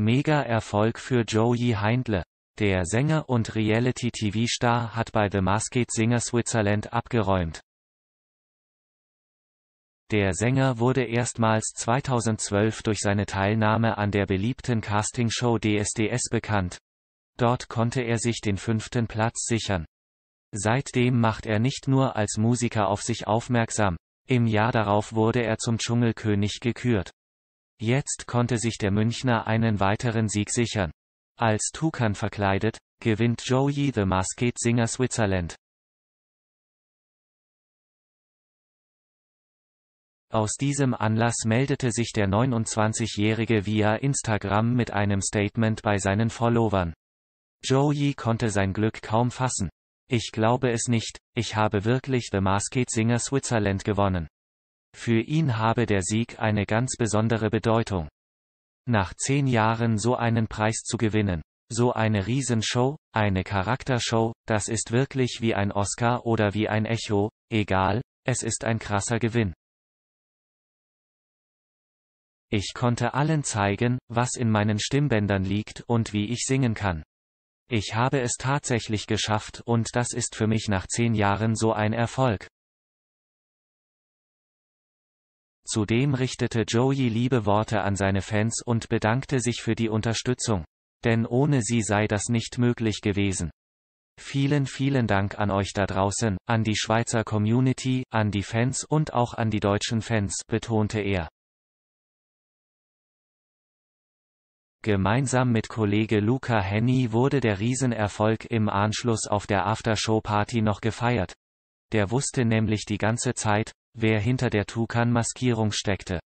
Mega-Erfolg für Joey Heindle. Der Sänger und Reality-TV-Star hat bei The Masked Singer Switzerland abgeräumt. Der Sänger wurde erstmals 2012 durch seine Teilnahme an der beliebten Castingshow DSDS bekannt. Dort konnte er sich den fünften Platz sichern. Seitdem macht er nicht nur als Musiker auf sich aufmerksam. Im Jahr darauf wurde er zum Dschungelkönig gekürt. Jetzt konnte sich der Münchner einen weiteren Sieg sichern. Als Tukan verkleidet, gewinnt Joey the Masked Singer Switzerland. Aus diesem Anlass meldete sich der 29-Jährige via Instagram mit einem Statement bei seinen Followern. Joey konnte sein Glück kaum fassen. Ich glaube es nicht, ich habe wirklich The Masked Singer Switzerland gewonnen. Für ihn habe der Sieg eine ganz besondere Bedeutung. Nach zehn Jahren so einen Preis zu gewinnen. So eine Riesenshow, eine Charaktershow, das ist wirklich wie ein Oscar oder wie ein Echo, egal, es ist ein krasser Gewinn. Ich konnte allen zeigen, was in meinen Stimmbändern liegt und wie ich singen kann. Ich habe es tatsächlich geschafft und das ist für mich nach zehn Jahren so ein Erfolg. Zudem richtete Joey liebe Worte an seine Fans und bedankte sich für die Unterstützung. Denn ohne sie sei das nicht möglich gewesen. Vielen vielen Dank an euch da draußen, an die Schweizer Community, an die Fans und auch an die deutschen Fans, betonte er. Gemeinsam mit Kollege Luca Henny wurde der Riesenerfolg im Anschluss auf der Aftershow-Party noch gefeiert. Der wusste nämlich die ganze Zeit, wer hinter der Tukan-Maskierung steckte.